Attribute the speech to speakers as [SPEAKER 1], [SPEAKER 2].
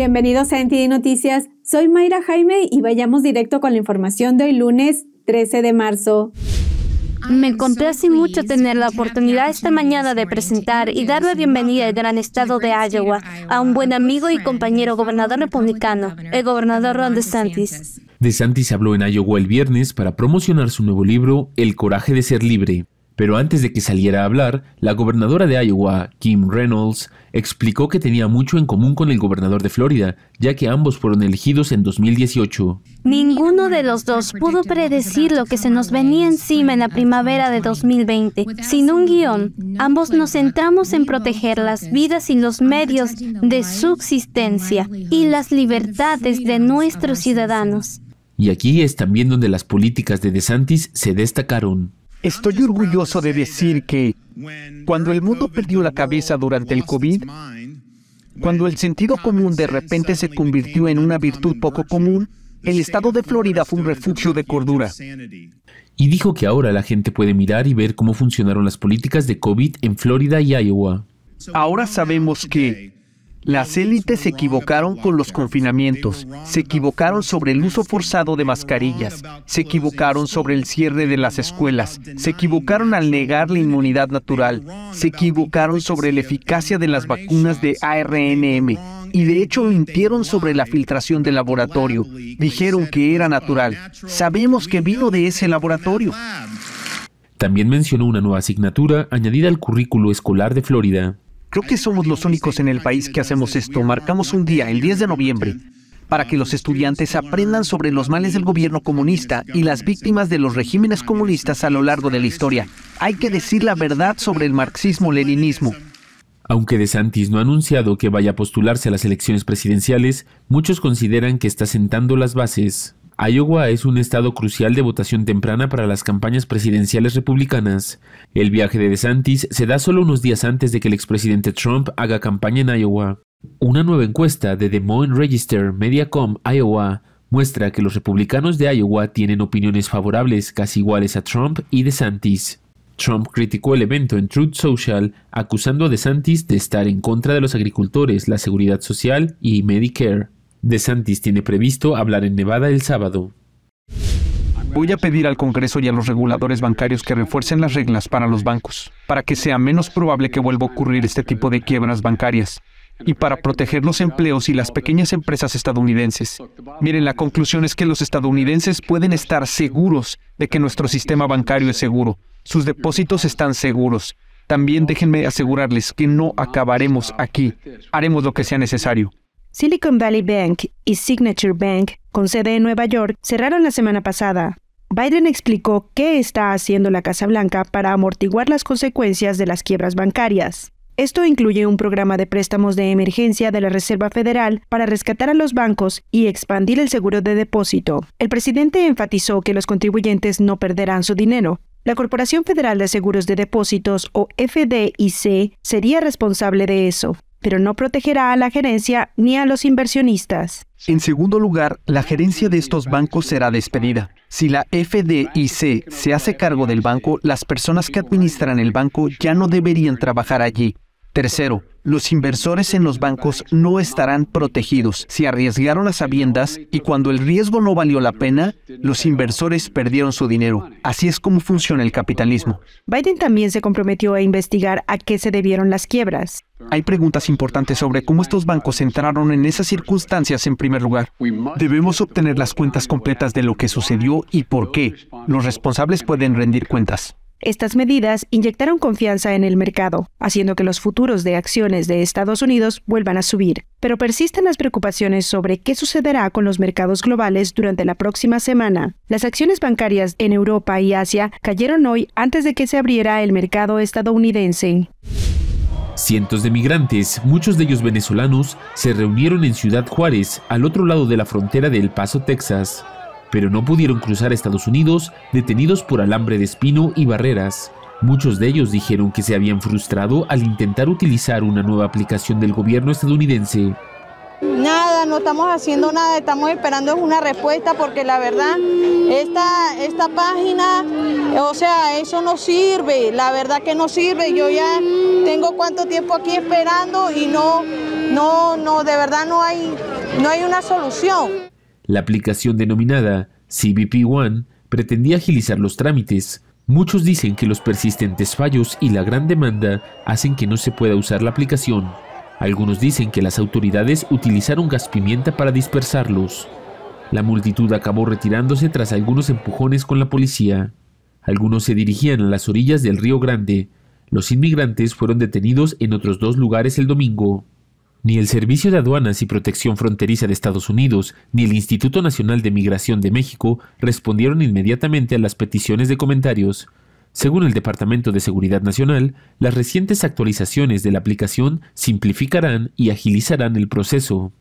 [SPEAKER 1] Bienvenidos a NTD Noticias. Soy Mayra Jaime y vayamos directo con la información de hoy lunes 13 de marzo. Me complace mucho tener la oportunidad esta mañana de presentar y dar la bienvenida al gran estado de Iowa a un buen amigo y compañero gobernador republicano, el gobernador Ron DeSantis.
[SPEAKER 2] DeSantis habló en Iowa el viernes para promocionar su nuevo libro, El coraje de ser libre. Pero antes de que saliera a hablar, la gobernadora de Iowa, Kim Reynolds, explicó que tenía mucho en común con el gobernador de Florida, ya que ambos fueron elegidos en 2018.
[SPEAKER 1] Ninguno de los dos pudo predecir lo que se nos venía encima en la primavera de 2020. Sin un guión, ambos nos centramos en proteger las vidas y los medios de subsistencia y las libertades de nuestros ciudadanos.
[SPEAKER 2] Y aquí es también donde las políticas de DeSantis se destacaron.
[SPEAKER 3] Estoy orgulloso de decir que cuando el mundo perdió la cabeza durante el COVID, cuando el sentido común de repente se convirtió en una virtud poco común, el estado de Florida fue un refugio de cordura.
[SPEAKER 2] Y dijo que ahora la gente puede mirar y ver cómo funcionaron las políticas de COVID en Florida y Iowa.
[SPEAKER 3] Ahora sabemos que las élites se equivocaron con los confinamientos, se equivocaron sobre el uso forzado de mascarillas, se equivocaron sobre el cierre de las escuelas, se equivocaron al negar la inmunidad natural, se equivocaron sobre la eficacia de las vacunas de ARNM y de hecho mintieron sobre la filtración del laboratorio. Dijeron que era natural. Sabemos que vino de ese laboratorio.
[SPEAKER 2] También mencionó una nueva asignatura añadida al currículo escolar de Florida,
[SPEAKER 3] Creo que somos los únicos en el país que hacemos esto. Marcamos un día, el 10 de noviembre, para que los estudiantes aprendan sobre los males del gobierno comunista y las víctimas de los regímenes comunistas a lo largo de la historia. Hay que decir la verdad sobre el marxismo-leninismo.
[SPEAKER 2] Aunque De Santis no ha anunciado que vaya a postularse a las elecciones presidenciales, muchos consideran que está sentando las bases Iowa es un estado crucial de votación temprana para las campañas presidenciales republicanas. El viaje de DeSantis se da solo unos días antes de que el expresidente Trump haga campaña en Iowa. Una nueva encuesta de Des Moines Register Mediacom Iowa muestra que los republicanos de Iowa tienen opiniones favorables casi iguales a Trump y DeSantis. Trump criticó el evento en Truth Social, acusando a DeSantis de estar en contra de los agricultores, la seguridad social y Medicare. Santis tiene previsto hablar en Nevada el sábado. Voy a pedir al Congreso y a los reguladores bancarios que refuercen las
[SPEAKER 3] reglas para los bancos, para que sea menos probable que vuelva a ocurrir este tipo de quiebras bancarias y para proteger los empleos y las pequeñas empresas estadounidenses. Miren, la conclusión es que los estadounidenses pueden estar seguros de que nuestro sistema bancario es seguro. Sus depósitos están seguros. También déjenme asegurarles que no acabaremos aquí. Haremos lo que sea necesario.
[SPEAKER 1] Silicon Valley Bank y Signature Bank, con sede en Nueva York, cerraron la semana pasada. Biden explicó qué está haciendo la Casa Blanca para amortiguar las consecuencias de las quiebras bancarias. Esto incluye un programa de préstamos de emergencia de la Reserva Federal para rescatar a los bancos y expandir el seguro de depósito. El presidente enfatizó que los contribuyentes no perderán su dinero. La Corporación Federal de Seguros de Depósitos, o FDIC, sería responsable de eso pero no protegerá a la gerencia ni a los inversionistas.
[SPEAKER 3] En segundo lugar, la gerencia de estos bancos será despedida. Si la FDIC se hace cargo del banco, las personas que administran el banco ya no deberían trabajar allí. Tercero, los inversores en los bancos no estarán protegidos. Si arriesgaron las sabiendas y cuando el riesgo no valió la pena, los inversores perdieron su dinero. Así es como funciona el capitalismo.
[SPEAKER 1] Biden también se comprometió a investigar a qué se debieron las quiebras.
[SPEAKER 3] Hay preguntas importantes sobre cómo estos bancos entraron en esas circunstancias en primer lugar. Debemos obtener las cuentas completas de lo que sucedió y por qué. Los responsables pueden rendir cuentas.
[SPEAKER 1] Estas medidas inyectaron confianza en el mercado, haciendo que los futuros de acciones de Estados Unidos vuelvan a subir, pero persisten las preocupaciones sobre qué sucederá con los mercados globales durante la próxima semana. Las acciones bancarias en Europa y Asia cayeron hoy antes de que se abriera el mercado estadounidense.
[SPEAKER 2] Cientos de migrantes, muchos de ellos venezolanos, se reunieron en Ciudad Juárez, al otro lado de la frontera de El Paso, Texas, pero no pudieron cruzar Estados Unidos detenidos por alambre de espino y barreras. Muchos de ellos dijeron que se habían frustrado al intentar utilizar una nueva aplicación del gobierno estadounidense
[SPEAKER 1] no estamos haciendo nada, estamos esperando una respuesta porque la verdad, esta, esta página, o sea, eso no sirve, la verdad que no sirve. Yo ya tengo cuánto tiempo aquí esperando y no, no, no, de verdad no hay, no hay una solución.
[SPEAKER 2] La aplicación denominada CBP One pretendía agilizar los trámites. Muchos dicen que los persistentes fallos y la gran demanda hacen que no se pueda usar la aplicación algunos dicen que las autoridades utilizaron gas pimienta para dispersarlos. La multitud acabó retirándose tras algunos empujones con la policía. Algunos se dirigían a las orillas del Río Grande. Los inmigrantes fueron detenidos en otros dos lugares el domingo. Ni el Servicio de Aduanas y Protección Fronteriza de Estados Unidos, ni el Instituto Nacional de Migración de México respondieron inmediatamente a las peticiones de comentarios. Según el Departamento de Seguridad Nacional, las recientes actualizaciones de la aplicación simplificarán y agilizarán el proceso